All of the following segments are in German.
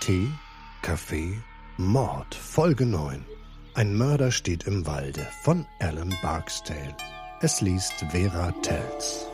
Tee, Kaffee, Mord, Folge 9. Ein Mörder steht im Walde von Alan Barksdale. Es liest Vera Tells.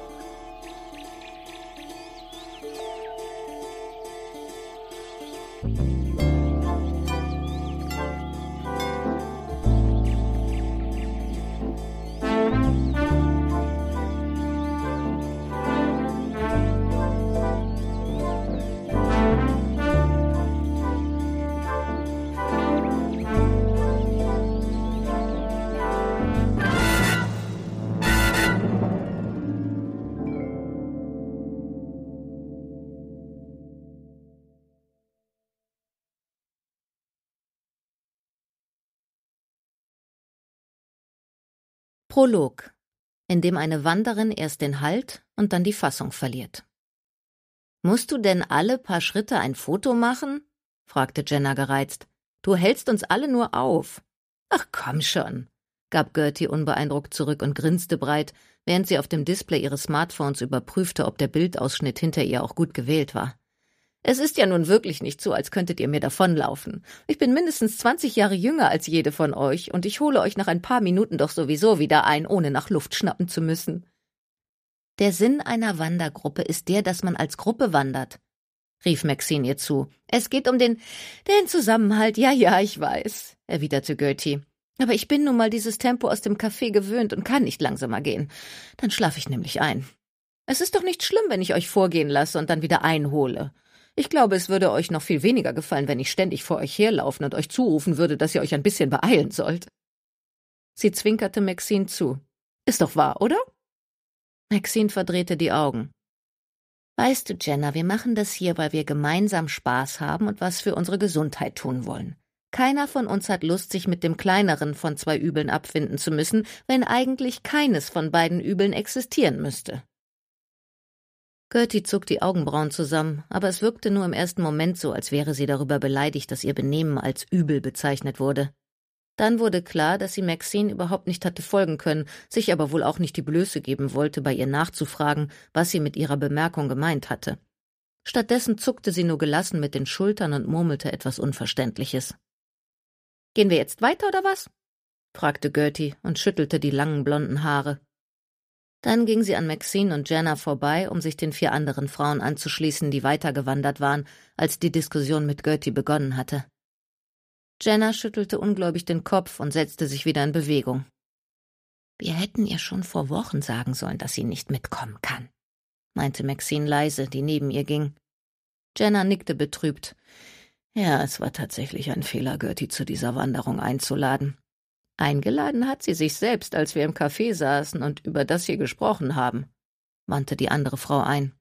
Prolog, in dem eine Wanderin erst den Halt und dann die Fassung verliert. Musst du denn alle paar Schritte ein Foto machen? fragte Jenna gereizt. Du hältst uns alle nur auf. Ach komm schon, gab Gertie unbeeindruckt zurück und grinste breit, während sie auf dem Display ihres Smartphones überprüfte, ob der Bildausschnitt hinter ihr auch gut gewählt war. Es ist ja nun wirklich nicht so, als könntet ihr mir davonlaufen. Ich bin mindestens 20 Jahre jünger als jede von euch und ich hole euch nach ein paar Minuten doch sowieso wieder ein, ohne nach Luft schnappen zu müssen. Der Sinn einer Wandergruppe ist der, dass man als Gruppe wandert, rief Maxine ihr zu. Es geht um den, den Zusammenhalt. Ja, ja, ich weiß, erwiderte Goethe. Aber ich bin nun mal dieses Tempo aus dem Café gewöhnt und kann nicht langsamer gehen. Dann schlafe ich nämlich ein. Es ist doch nicht schlimm, wenn ich euch vorgehen lasse und dann wieder einhole. Ich glaube, es würde euch noch viel weniger gefallen, wenn ich ständig vor euch herlaufen und euch zurufen würde, dass ihr euch ein bisschen beeilen sollt. Sie zwinkerte Maxine zu. Ist doch wahr, oder? Maxine verdrehte die Augen. Weißt du, Jenna, wir machen das hier, weil wir gemeinsam Spaß haben und was für unsere Gesundheit tun wollen. Keiner von uns hat Lust, sich mit dem kleineren von zwei Übeln abfinden zu müssen, wenn eigentlich keines von beiden Übeln existieren müsste. Gertie zog die Augenbrauen zusammen, aber es wirkte nur im ersten Moment so, als wäre sie darüber beleidigt, dass ihr Benehmen als übel bezeichnet wurde. Dann wurde klar, dass sie Maxine überhaupt nicht hatte folgen können, sich aber wohl auch nicht die Blöße geben wollte, bei ihr nachzufragen, was sie mit ihrer Bemerkung gemeint hatte. Stattdessen zuckte sie nur gelassen mit den Schultern und murmelte etwas Unverständliches. Gehen wir jetzt weiter oder was? fragte Gertie und schüttelte die langen blonden Haare. Dann ging sie an Maxine und Jenna vorbei, um sich den vier anderen Frauen anzuschließen, die weitergewandert waren, als die Diskussion mit Gertie begonnen hatte. Jenna schüttelte ungläubig den Kopf und setzte sich wieder in Bewegung. Wir hätten ihr schon vor Wochen sagen sollen, dass sie nicht mitkommen kann, meinte Maxine leise, die neben ihr ging. Jenna nickte betrübt. Ja, es war tatsächlich ein Fehler, Gertie zu dieser Wanderung einzuladen. Eingeladen hat sie sich selbst, als wir im Café saßen und über das hier gesprochen haben, wandte die andere Frau ein.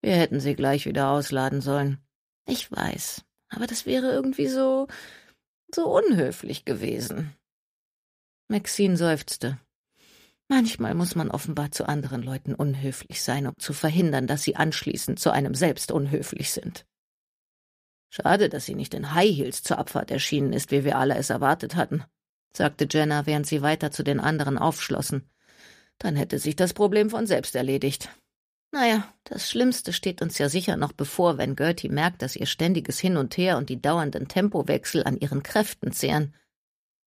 Wir hätten sie gleich wieder ausladen sollen. Ich weiß, aber das wäre irgendwie so so unhöflich gewesen. Maxine seufzte. Manchmal muss man offenbar zu anderen Leuten unhöflich sein, um zu verhindern, dass sie anschließend zu einem selbst unhöflich sind. Schade, dass sie nicht in High Heels zur Abfahrt erschienen ist, wie wir alle es erwartet hatten sagte Jenna, während sie weiter zu den anderen aufschlossen. Dann hätte sich das Problem von selbst erledigt. Naja, das Schlimmste steht uns ja sicher noch bevor, wenn Gertie merkt, dass ihr ständiges Hin und Her und die dauernden Tempowechsel an ihren Kräften zehren,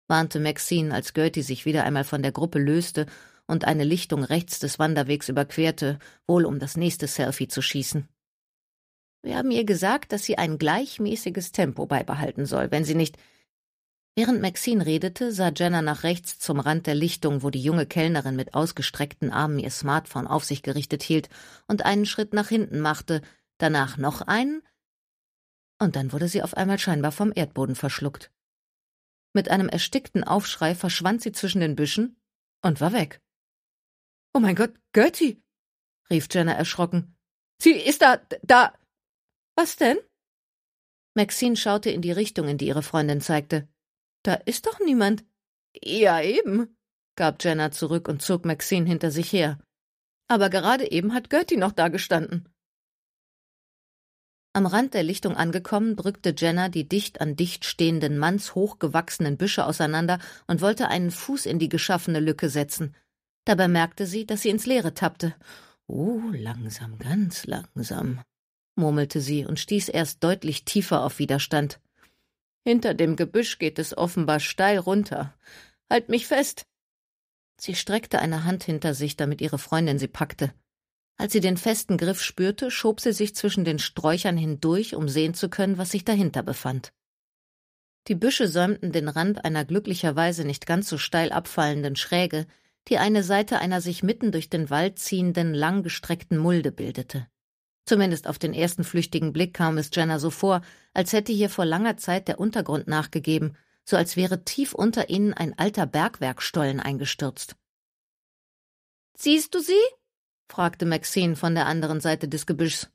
warnte Maxine, als Gertie sich wieder einmal von der Gruppe löste und eine Lichtung rechts des Wanderwegs überquerte, wohl um das nächste Selfie zu schießen. Wir haben ihr gesagt, dass sie ein gleichmäßiges Tempo beibehalten soll, wenn sie nicht Während Maxine redete, sah Jenna nach rechts zum Rand der Lichtung, wo die junge Kellnerin mit ausgestreckten Armen ihr Smartphone auf sich gerichtet hielt und einen Schritt nach hinten machte, danach noch einen, und dann wurde sie auf einmal scheinbar vom Erdboden verschluckt. Mit einem erstickten Aufschrei verschwand sie zwischen den Büschen und war weg. Oh mein Gott, Gertie! rief Jenna erschrocken. Sie ist da, da! Was denn? Maxine schaute in die Richtung, in die ihre Freundin zeigte. Da ist doch niemand. Ja, eben, gab Jenna zurück und zog Maxine hinter sich her. Aber gerade eben hat Gertie noch da gestanden. Am Rand der Lichtung angekommen, drückte Jenna die dicht an dicht stehenden Manns hochgewachsenen Büsche auseinander und wollte einen Fuß in die geschaffene Lücke setzen. Dabei merkte sie, dass sie ins Leere tappte. Oh, langsam, ganz langsam, murmelte sie und stieß erst deutlich tiefer auf Widerstand. Hinter dem Gebüsch geht es offenbar steil runter. Halt mich fest! Sie streckte eine Hand hinter sich, damit ihre Freundin sie packte. Als sie den festen Griff spürte, schob sie sich zwischen den Sträuchern hindurch, um sehen zu können, was sich dahinter befand. Die Büsche säumten den Rand einer glücklicherweise nicht ganz so steil abfallenden Schräge, die eine Seite einer sich mitten durch den Wald ziehenden, langgestreckten Mulde bildete. Zumindest auf den ersten flüchtigen Blick kam es Jenna so vor, als hätte hier vor langer Zeit der Untergrund nachgegeben, so als wäre tief unter ihnen ein alter Bergwerkstollen eingestürzt. Siehst du sie? fragte Maxine von der anderen Seite des Gebüschs.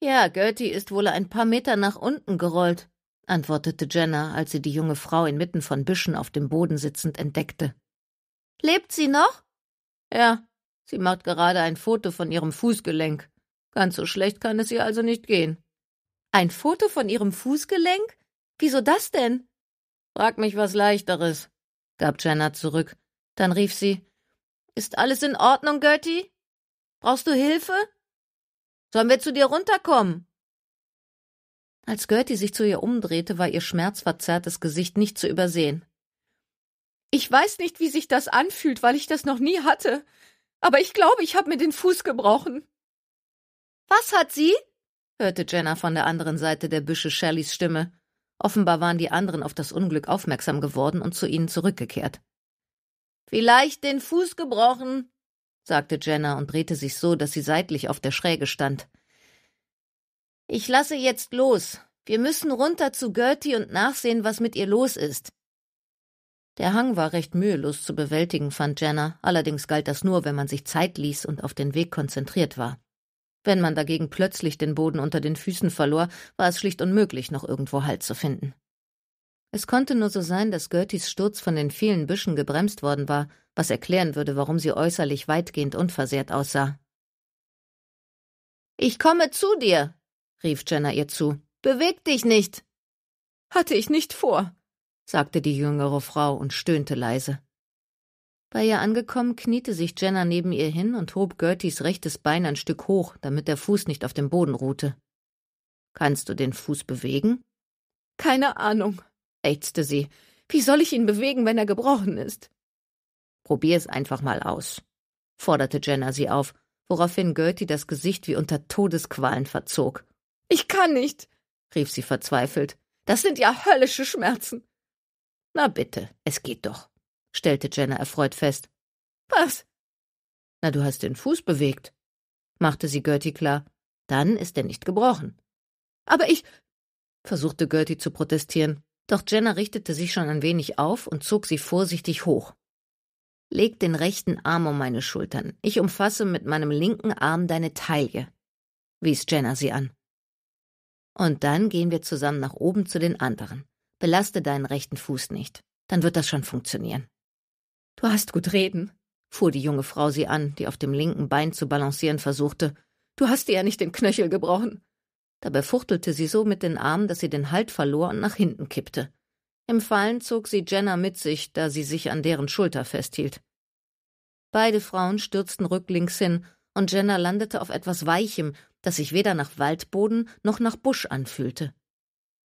Ja, Gertie ist wohl ein paar Meter nach unten gerollt, antwortete Jenna, als sie die junge Frau inmitten von Büschen auf dem Boden sitzend entdeckte. Lebt sie noch? Ja, sie macht gerade ein Foto von ihrem Fußgelenk, Ganz so schlecht kann es ihr also nicht gehen. Ein Foto von ihrem Fußgelenk? Wieso das denn? Frag mich was Leichteres, gab Jenna zurück. Dann rief sie: Ist alles in Ordnung, Götti? Brauchst du Hilfe? Sollen wir zu dir runterkommen? Als Gertie sich zu ihr umdrehte, war ihr schmerzverzerrtes Gesicht nicht zu übersehen. Ich weiß nicht, wie sich das anfühlt, weil ich das noch nie hatte. Aber ich glaube, ich habe mir den Fuß gebrochen. Was hat sie? hörte Jenna von der anderen Seite der Büsche Shelleys Stimme. Offenbar waren die anderen auf das Unglück aufmerksam geworden und zu ihnen zurückgekehrt. Vielleicht den Fuß gebrochen, sagte Jenna und drehte sich so, dass sie seitlich auf der Schräge stand. Ich lasse jetzt los. Wir müssen runter zu Gertie und nachsehen, was mit ihr los ist. Der Hang war recht mühelos zu bewältigen, fand Jenna, allerdings galt das nur, wenn man sich Zeit ließ und auf den Weg konzentriert war. Wenn man dagegen plötzlich den Boden unter den Füßen verlor, war es schlicht unmöglich, noch irgendwo Halt zu finden. Es konnte nur so sein, dass Gertys Sturz von den vielen Büschen gebremst worden war, was erklären würde, warum sie äußerlich weitgehend unversehrt aussah. Ich komme zu dir, rief Jenna ihr zu. Beweg dich nicht. Hatte ich nicht vor, sagte die jüngere Frau und stöhnte leise. Bei ihr angekommen, kniete sich Jenna neben ihr hin und hob Gertys rechtes Bein ein Stück hoch, damit der Fuß nicht auf dem Boden ruhte. Kannst du den Fuß bewegen? Keine Ahnung, ächzte sie. Wie soll ich ihn bewegen, wenn er gebrochen ist? Probier es einfach mal aus, forderte Jenna sie auf, woraufhin Gertie das Gesicht wie unter Todesqualen verzog. Ich kann nicht, rief sie verzweifelt. Das sind ja höllische Schmerzen. Na bitte, es geht doch stellte Jenna erfreut fest. Was? Na, du hast den Fuß bewegt, machte sie Gertie klar. Dann ist er nicht gebrochen. Aber ich. versuchte Gertie zu protestieren, doch Jenna richtete sich schon ein wenig auf und zog sie vorsichtig hoch. Leg den rechten Arm um meine Schultern. Ich umfasse mit meinem linken Arm deine Taille, wies Jenna sie an. Und dann gehen wir zusammen nach oben zu den anderen. Belaste deinen rechten Fuß nicht. Dann wird das schon funktionieren. Du hast gut reden, fuhr die junge Frau sie an, die auf dem linken Bein zu balancieren versuchte. Du hast dir ja nicht den Knöchel gebrochen. Dabei fuchtelte sie so mit den Armen, dass sie den Halt verlor und nach hinten kippte. Im Fallen zog sie Jenna mit sich, da sie sich an deren Schulter festhielt. Beide Frauen stürzten rücklings hin, und Jenna landete auf etwas Weichem, das sich weder nach Waldboden noch nach Busch anfühlte.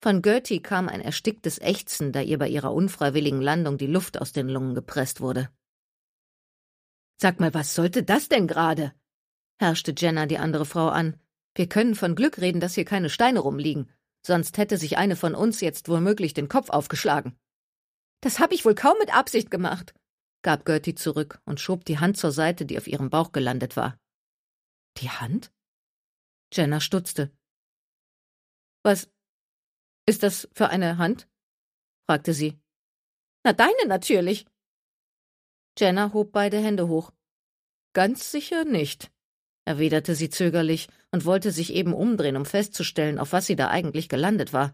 Von Gertie kam ein ersticktes Ächzen, da ihr bei ihrer unfreiwilligen Landung die Luft aus den Lungen gepresst wurde. Sag mal, was sollte das denn gerade? herrschte Jenna die andere Frau an. Wir können von Glück reden, dass hier keine Steine rumliegen, sonst hätte sich eine von uns jetzt womöglich den Kopf aufgeschlagen. Das habe ich wohl kaum mit Absicht gemacht, gab Gertie zurück und schob die Hand zur Seite, die auf ihrem Bauch gelandet war. Die Hand? Jenna stutzte. Was, ist das für eine Hand? fragte sie. Na, deine natürlich. Jenna hob beide Hände hoch. Ganz sicher nicht, erwiderte sie zögerlich und wollte sich eben umdrehen, um festzustellen, auf was sie da eigentlich gelandet war.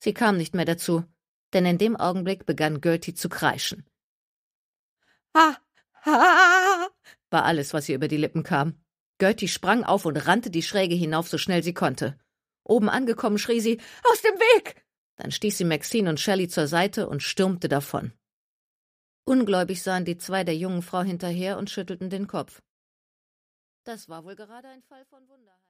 Sie kam nicht mehr dazu, denn in dem Augenblick begann Gertie zu kreischen. Ha! Ha! war alles, was ihr über die Lippen kam. Gertie sprang auf und rannte die Schräge hinauf, so schnell sie konnte. Oben angekommen schrie sie Aus dem Weg. Dann stieß sie Maxine und Shelley zur Seite und stürmte davon. Ungläubig sahen die zwei der jungen Frau hinterher und schüttelten den Kopf. Das war wohl gerade ein Fall von Wunderheit.